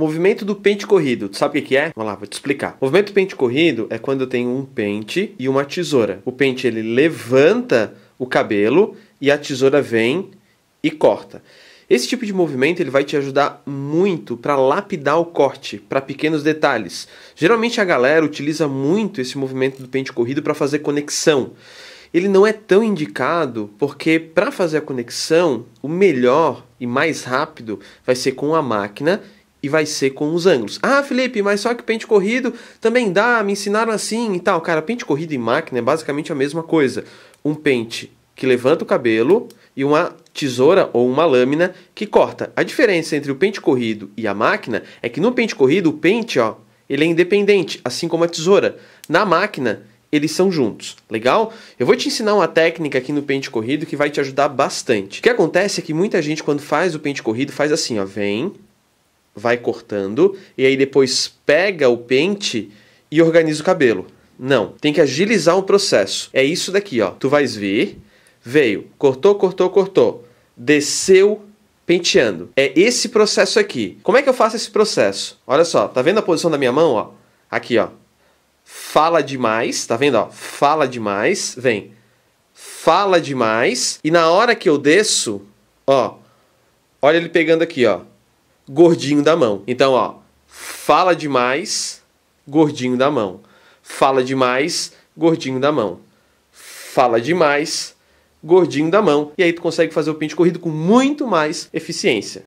Movimento do pente corrido, tu sabe o que é? Vamos lá, vou te explicar. O movimento do pente corrido é quando eu tenho um pente e uma tesoura. O pente ele levanta o cabelo e a tesoura vem e corta. Esse tipo de movimento ele vai te ajudar muito para lapidar o corte, para pequenos detalhes. Geralmente a galera utiliza muito esse movimento do pente corrido para fazer conexão. Ele não é tão indicado porque para fazer a conexão, o melhor e mais rápido vai ser com a máquina e vai ser com os ângulos. Ah, Felipe, mas só que pente corrido também dá, me ensinaram assim e tal. Cara, pente corrido e máquina é basicamente a mesma coisa. Um pente que levanta o cabelo e uma tesoura ou uma lâmina que corta. A diferença entre o pente corrido e a máquina é que no pente corrido o pente, ó, ele é independente, assim como a tesoura. Na máquina, eles são juntos, legal? Eu vou te ensinar uma técnica aqui no pente corrido que vai te ajudar bastante. O que acontece é que muita gente quando faz o pente corrido faz assim, ó, vem, vai cortando e aí depois pega o pente e organiza o cabelo. Não, tem que agilizar o processo. É isso daqui, ó. Tu vais vir, veio, cortou, cortou, cortou, desceu penteando. É esse processo aqui. Como é que eu faço esse processo? Olha só, tá vendo a posição da minha mão, ó? Aqui, ó. Fala demais, tá vendo, ó? Fala demais, vem. Fala demais e na hora que eu desço, ó, olha ele pegando aqui, ó gordinho da mão. Então, ó, fala demais, gordinho da mão. Fala demais, gordinho da mão. Fala demais, gordinho da mão. E aí tu consegue fazer o pente corrido com muito mais eficiência.